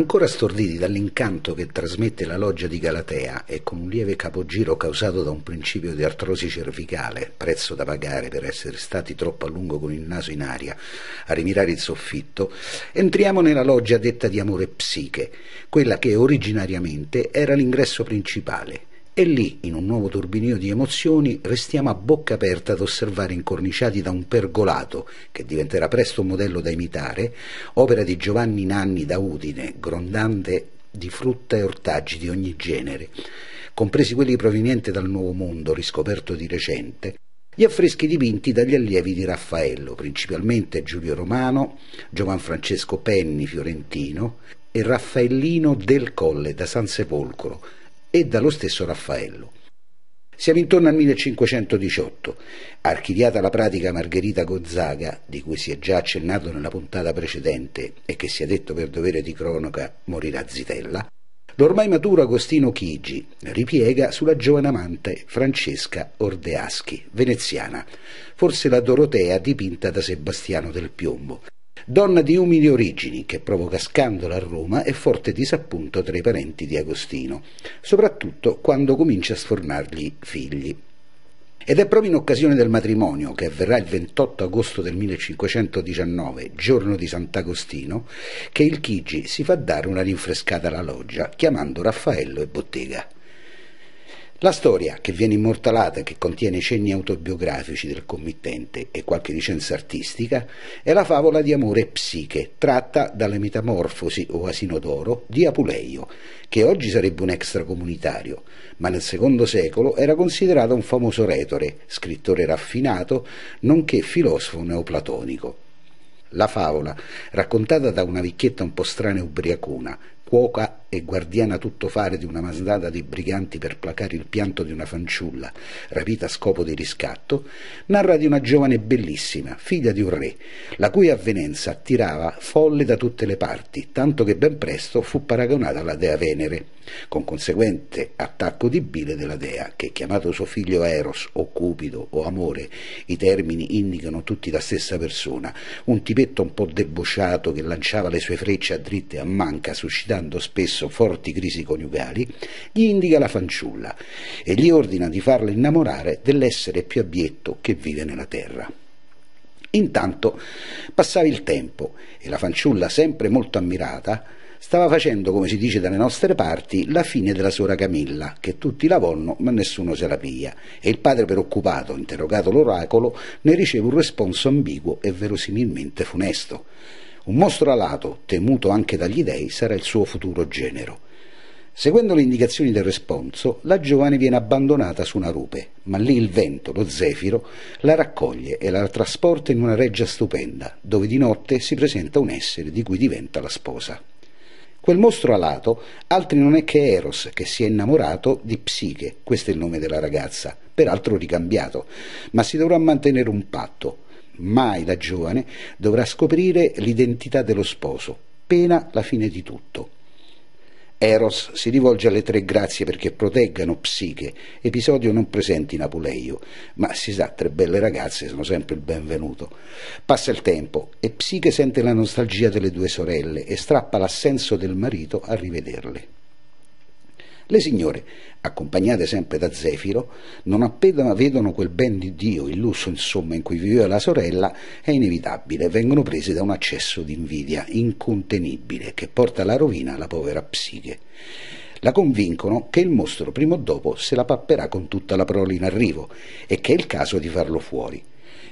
Ancora storditi dall'incanto che trasmette la loggia di Galatea e con un lieve capogiro causato da un principio di artrosi cervicale, prezzo da pagare per essere stati troppo a lungo con il naso in aria a rimirare il soffitto, entriamo nella loggia detta di Amore Psiche, quella che originariamente era l'ingresso principale, e lì, in un nuovo turbinio di emozioni, restiamo a bocca aperta ad osservare incorniciati da un pergolato, che diventerà presto un modello da imitare, opera di Giovanni Nanni da Udine, grondante di frutta e ortaggi di ogni genere, compresi quelli provenienti dal Nuovo Mondo, riscoperto di recente, gli affreschi dipinti dagli allievi di Raffaello, principalmente Giulio Romano, Giovan Francesco Penni fiorentino e Raffaellino del Colle da San Sepolcro, e dallo stesso Raffaello. Siamo intorno al 1518. Archiviata la pratica Margherita Gonzaga, di cui si è già accennato nella puntata precedente e che si è detto per dovere di cronaca morirà zitella, l'ormai maturo Agostino Chigi ripiega sulla giovane amante Francesca Ordeaschi, veneziana, forse la Dorotea dipinta da Sebastiano del Piombo, donna di umili origini che provoca scandalo a Roma e forte disappunto tra i parenti di Agostino, soprattutto quando comincia a sformargli figli. Ed è proprio in occasione del matrimonio, che avverrà il 28 agosto del 1519, giorno di Sant'Agostino, che il Chigi si fa dare una rinfrescata alla loggia, chiamando Raffaello e Bottega. La storia, che viene immortalata e che contiene cenni autobiografici del committente e qualche licenza artistica, è la favola di amore psiche, tratta dalle metamorfosi o asino d'oro di Apuleio, che oggi sarebbe un extracomunitario, ma nel secondo secolo era considerato un famoso retore, scrittore raffinato, nonché filosofo neoplatonico. La favola, raccontata da una vecchietta un po' strana e ubriacuna, cuoca e guardiana tuttofare di una masnada di briganti per placare il pianto di una fanciulla rapita a scopo di riscatto, narra di una giovane bellissima, figlia di un re, la cui avvenenza attirava folle da tutte le parti, tanto che ben presto fu paragonata alla dea Venere, con conseguente attacco di bile della dea, che chiamato suo figlio Eros o Cupido o Amore, i termini indicano tutti la stessa persona, un tipetto un po' debosciato che lanciava le sue frecce a dritte e a manca, suscitando suscitando spesso forti crisi coniugali, gli indica la fanciulla e gli ordina di farla innamorare dell'essere più abietto che vive nella terra. Intanto passava il tempo e la fanciulla, sempre molto ammirata, stava facendo, come si dice dalle nostre parti, la fine della suora Camilla, che tutti la vonno ma nessuno se la piglia, e il padre preoccupato, interrogato l'oracolo, ne riceve un responso ambiguo e verosimilmente funesto. Un mostro alato, temuto anche dagli dei, sarà il suo futuro genero. Seguendo le indicazioni del responso, la giovane viene abbandonata su una rupe, ma lì il vento, lo zefiro, la raccoglie e la trasporta in una reggia stupenda, dove di notte si presenta un essere di cui diventa la sposa. Quel mostro alato altri non è che Eros, che si è innamorato di Psiche, questo è il nome della ragazza, peraltro ricambiato, ma si dovrà mantenere un patto mai la giovane dovrà scoprire l'identità dello sposo, pena la fine di tutto. Eros si rivolge alle tre grazie perché proteggano Psiche, episodio non presente in Apuleio, ma si sa, tre belle ragazze sono sempre il benvenuto. Passa il tempo e Psiche sente la nostalgia delle due sorelle e strappa l'assenso del marito a rivederle. Le signore, accompagnate sempre da Zefiro, non appena vedono quel ben di Dio, il lusso insomma in cui viveva la sorella, è inevitabile, vengono prese da un accesso di invidia incontenibile che porta alla rovina la povera psiche. La convincono che il mostro prima o dopo se la papperà con tutta la prole in arrivo e che è il caso di farlo fuori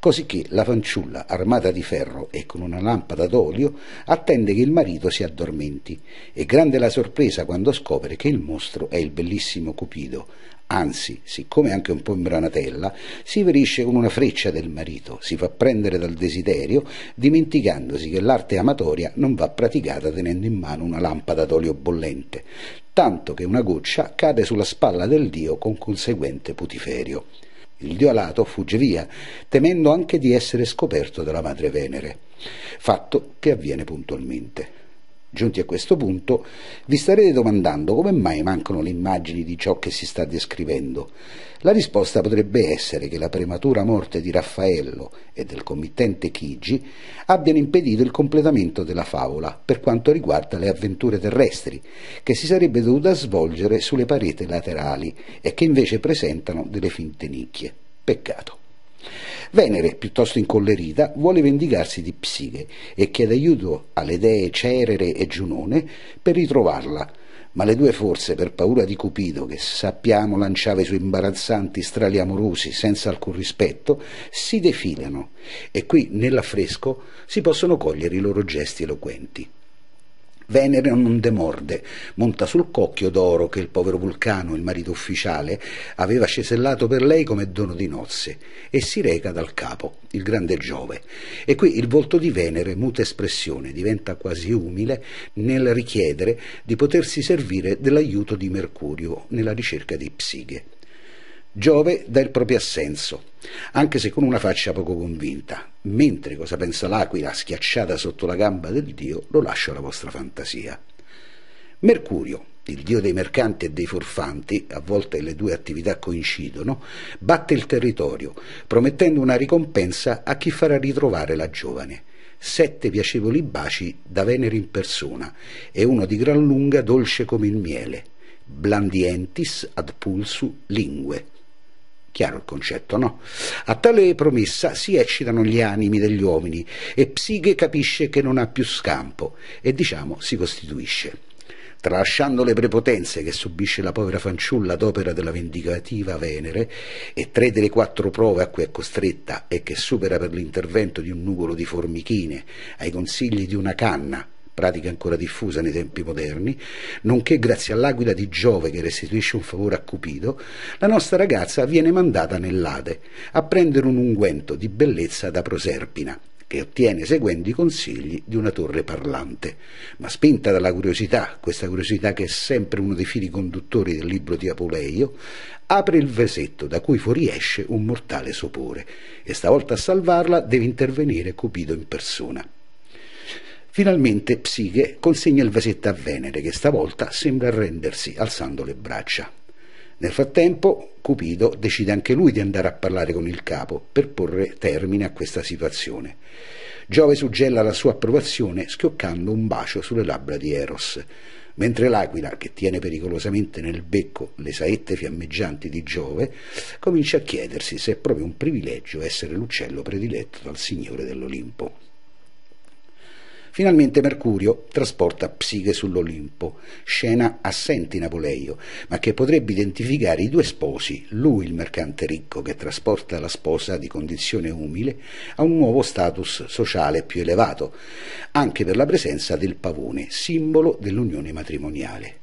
cosicché la fanciulla, armata di ferro e con una lampada d'olio, attende che il marito si addormenti. E grande la sorpresa quando scopre che il mostro è il bellissimo Cupido, Anzi, siccome anche un po' imbranatella, si ferisce con una freccia del marito, si fa prendere dal desiderio, dimenticandosi che l'arte amatoria non va praticata tenendo in mano una lampada d'olio bollente, tanto che una goccia cade sulla spalla del dio con conseguente putiferio. Il dio alato fugge via, temendo anche di essere scoperto dalla madre Venere, fatto che avviene puntualmente. Giunti a questo punto, vi starete domandando come mai mancano le immagini di ciò che si sta descrivendo. La risposta potrebbe essere che la prematura morte di Raffaello e del committente Chigi abbiano impedito il completamento della favola per quanto riguarda le avventure terrestri, che si sarebbe dovuta svolgere sulle pareti laterali e che invece presentano delle finte nicchie. Peccato. Venere, piuttosto incollerita, vuole vendicarsi di Psiche e chiede aiuto alle dee Cerere e Giunone per ritrovarla, ma le due forse, per paura di Cupido, che sappiamo lanciava i suoi imbarazzanti strali amorosi senza alcun rispetto, si defilano e qui nell'affresco si possono cogliere i loro gesti eloquenti. Venere non demorde, monta sul cocchio d'oro che il povero Vulcano, il marito ufficiale, aveva cesellato per lei come dono di nozze, e si reca dal capo, il grande Giove. E qui il volto di Venere, muta espressione, diventa quasi umile nel richiedere di potersi servire dell'aiuto di Mercurio nella ricerca di Psiche. Giove dà il proprio assenso, anche se con una faccia poco convinta, mentre cosa pensa l'aquila schiacciata sotto la gamba del dio lo lascio alla vostra fantasia. Mercurio, il dio dei mercanti e dei furfanti, a volte le due attività coincidono, batte il territorio, promettendo una ricompensa a chi farà ritrovare la giovane. Sette piacevoli baci da Venere in persona e uno di gran lunga dolce come il miele. Blandientis ad pulsu lingue. Chiaro il concetto, no? A tale promessa si eccitano gli animi degli uomini e Psiche capisce che non ha più scampo e diciamo si costituisce. Tralasciando le prepotenze che subisce la povera fanciulla d'opera della vendicativa Venere e tre delle quattro prove a cui è costretta e che supera per l'intervento di un nugolo di formichine, ai consigli di una canna pratica ancora diffusa nei tempi moderni, nonché grazie all'aquila di Giove che restituisce un favore a Cupido, la nostra ragazza viene mandata nell'Ade a prendere un unguento di bellezza da Proserpina che ottiene seguendo i consigli di una torre parlante. Ma spinta dalla curiosità, questa curiosità che è sempre uno dei fili conduttori del libro di Apuleio, apre il vesetto da cui fuoriesce un mortale sopore e stavolta a salvarla deve intervenire Cupido in persona. Finalmente Psiche consegna il vasetto a Venere, che stavolta sembra arrendersi, alzando le braccia. Nel frattempo, Cupido decide anche lui di andare a parlare con il capo per porre termine a questa situazione. Giove suggella la sua approvazione schioccando un bacio sulle labbra di Eros, mentre l'aquila, che tiene pericolosamente nel becco le saette fiammeggianti di Giove, comincia a chiedersi se è proprio un privilegio essere l'uccello prediletto dal Signore dell'Olimpo. Finalmente Mercurio trasporta Psiche sull'Olimpo, scena assente in Apuleio, ma che potrebbe identificare i due sposi, lui il mercante ricco che trasporta la sposa di condizione umile a un nuovo status sociale più elevato, anche per la presenza del pavone, simbolo dell'unione matrimoniale.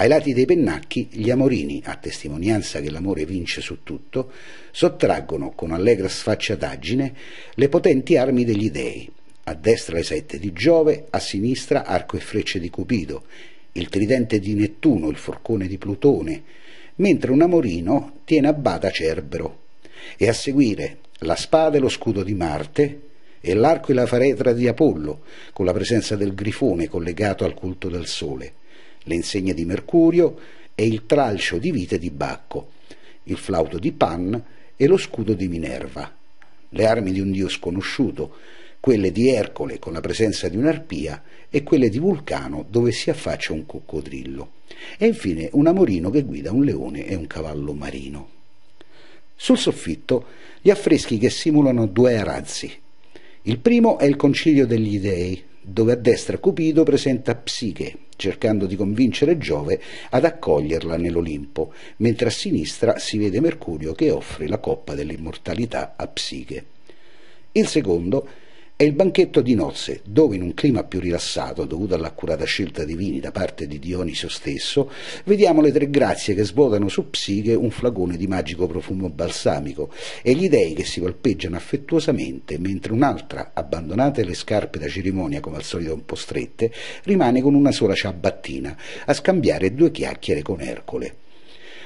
Ai lati dei pennacchi gli amorini, a testimonianza che l'amore vince su tutto, sottraggono con allegra sfacciataggine le potenti armi degli dei, a destra le sette di Giove, a sinistra arco e frecce di Cupido, il tridente di Nettuno, il forcone di Plutone, mentre un amorino tiene a bada Cerbero, e a seguire la spada e lo scudo di Marte, e l'arco e la faretra di Apollo, con la presenza del grifone collegato al culto del Sole, le insegne di Mercurio e il tralcio di vite di Bacco, il flauto di Pan e lo scudo di Minerva, le armi di un dio sconosciuto, quelle di Ercole con la presenza di un'arpia e quelle di Vulcano dove si affaccia un coccodrillo e infine un amorino che guida un leone e un cavallo marino. Sul soffitto gli affreschi che simulano due arazzi. Il primo è il concilio degli dei, dove a destra Cupido presenta Psiche, cercando di convincere Giove ad accoglierla nell'Olimpo, mentre a sinistra si vede Mercurio che offre la coppa dell'immortalità a Psiche. Il secondo e il banchetto di nozze, dove in un clima più rilassato, dovuto all'accurata scelta dei vini da parte di Dioniso stesso, vediamo le tre grazie che svuotano su Psiche un flacone di magico profumo balsamico e gli dei che si palpeggiano affettuosamente, mentre un'altra, abbandonate le scarpe da cerimonia come al solito un po' strette, rimane con una sola ciabattina a scambiare due chiacchiere con Ercole.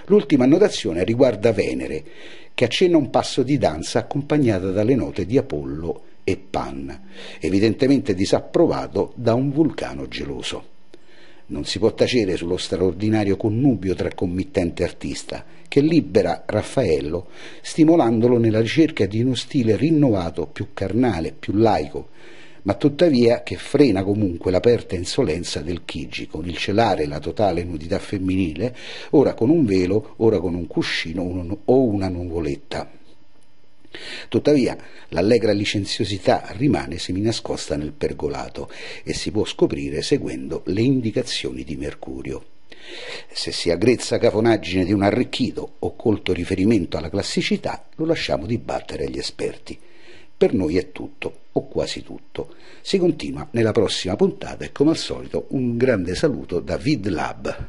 L'ultima annotazione riguarda Venere, che accenna un passo di danza accompagnata dalle note di Apollo e Pan, evidentemente disapprovato da un vulcano geloso. Non si può tacere sullo straordinario connubio tra committente e artista, che libera Raffaello, stimolandolo nella ricerca di uno stile rinnovato, più carnale, più laico, ma tuttavia che frena comunque l'aperta insolenza del Chigi, con il celare la totale nudità femminile, ora con un velo, ora con un cuscino o una nuvoletta. Tuttavia, l'allegra licenziosità rimane seminascosta nel pergolato e si può scoprire seguendo le indicazioni di Mercurio. Se si aggrezza cafonaggine di un arricchito o colto riferimento alla classicità, lo lasciamo dibattere agli esperti. Per noi è tutto, o quasi tutto. Si continua nella prossima puntata e come al solito un grande saluto da VidLab.